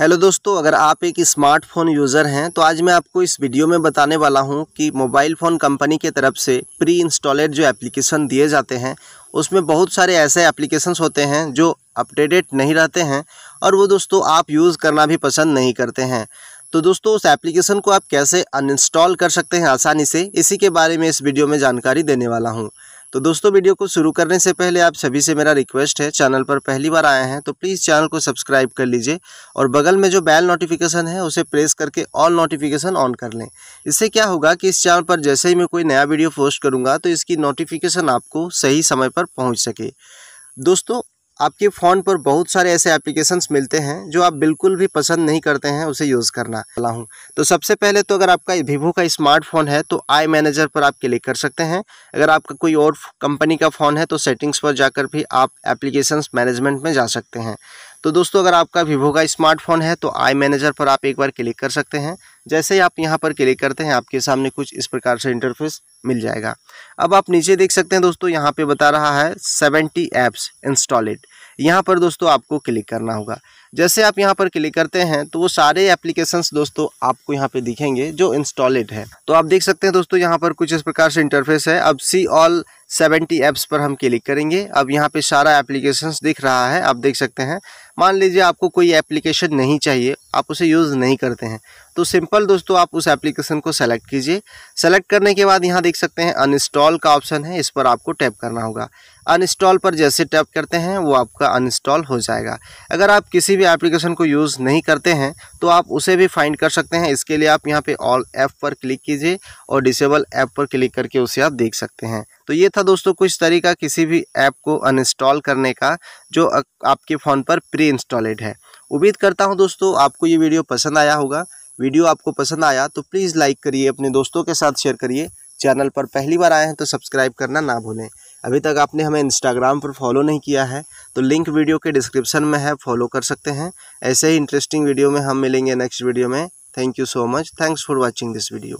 hello दोस्तों अगर आप एक स्मार्टफ़ोन यूज़र हैं तो आज मैं आपको इस वीडियो में बताने वाला हूं कि मोबाइल फ़ोन कंपनी के तरफ से प्री इंस्टॉलेड जो एप्लीकेशन दिए जाते हैं उसमें बहुत सारे ऐसे एप्लीकेशंस होते हैं जो अपडेटेड नहीं रहते हैं और वो दोस्तों आप यूज़ करना भी पसंद नहीं करते हैं तो दोस्तों उस एप्लीकेशन को आप कैसे अनइंस्टॉल कर सकते हैं आसानी से इसी के बारे में इस वीडियो में जानकारी देने वाला हूँ तो दोस्तों वीडियो को शुरू करने से पहले आप सभी से मेरा रिक्वेस्ट है चैनल पर पहली बार आए हैं तो प्लीज़ चैनल को सब्सक्राइब कर लीजिए और बगल में जो बैल नोटिफिकेशन है उसे प्रेस करके ऑल नोटिफिकेशन ऑन कर लें इससे क्या होगा कि इस चैनल पर जैसे ही मैं कोई नया वीडियो पोस्ट करूँगा तो इसकी नोटिफिकेशन आपको सही समय पर पहुँच सके दोस्तों आपके फ़ोन पर बहुत सारे ऐसे एप्लीकेशंस मिलते हैं जो आप बिल्कुल भी पसंद नहीं करते हैं उसे यूज़ करना वाला हूँ तो सबसे पहले तो अगर आपका वीवो का स्मार्टफोन है तो आई मैनेजर पर आप क्लिक कर सकते हैं अगर आपका कोई और कंपनी का फ़ोन है तो सेटिंग्स पर जाकर भी आप एप्लीकेशंस मैनेजमेंट में जा सकते हैं तो दोस्तों अगर आपका वीवो का स्मार्टफोन है तो आई मैनेजर पर आप एक बार क्लिक कर सकते हैं जैसे ही आप यहाँ पर क्लिक करते हैं आपके सामने कुछ इस प्रकार से इंटरफेस मिल जाएगा अब आप नीचे देख सकते हैं दोस्तों यहाँ पे बता रहा है सेवेंटी ऐप्स इंस्टॉलेड यहाँ पर दोस्तों आपको क्लिक करना होगा जैसे आप यहाँ पर क्लिक करते हैं तो वो सारे एप्लीकेशंस दोस्तों आपको यहाँ पे दिखेंगे जो इंस्टॉलेड है तो आप देख सकते हैं दोस्तों यहाँ पर कुछ इस प्रकार से इंटरफेस है अब सी ऑल सेवेंटी ऐप्स पर हम क्लिक करेंगे अब यहाँ पे सारा एप्लीकेशंस दिख रहा है आप देख सकते हैं मान लीजिए आपको कोई एप्लीकेशन नहीं चाहिए आप उसे यूज़ नहीं करते हैं तो सिंपल दोस्तों आप उस एप्लीकेशन को सेलेक्ट कीजिए सेलेक्ट करने के बाद यहाँ देख सकते हैं अनइंस्टॉल का ऑप्शन है इस पर आपको टैप करना होगा अनइंस्टॉल पर जैसे टैप करते हैं वो आपका अनइंस्टॉल हो जाएगा अगर आप किसी भी एप्लीकेशन को यूज़ नहीं करते हैं तो आप उसे भी फाइंड कर सकते हैं इसके लिए आप यहाँ पर ऑल ऐप पर क्लिक कीजिए और डिसेबल ऐप पर क्लिक करके उसे आप देख सकते हैं तो ये था दोस्तों कुछ तरीका किसी भी ऐप को अनइंस्टॉल करने का जो आपके फ़ोन पर प्री इंस्टॉलेड है उम्मीद करता हूँ दोस्तों आपको ये वीडियो पसंद आया होगा वीडियो आपको पसंद आया तो प्लीज़ लाइक करिए अपने दोस्तों के साथ शेयर करिए चैनल पर पहली बार आए हैं तो सब्सक्राइब करना ना भूलें अभी तक आपने हमें इंस्टाग्राम पर फॉलो नहीं किया है तो लिंक वीडियो के डिस्क्रिप्शन में है फॉलो कर सकते हैं ऐसे ही इंटरेस्टिंग वीडियो में हम मिलेंगे नेक्स्ट वीडियो में thank you so much thanks for watching this video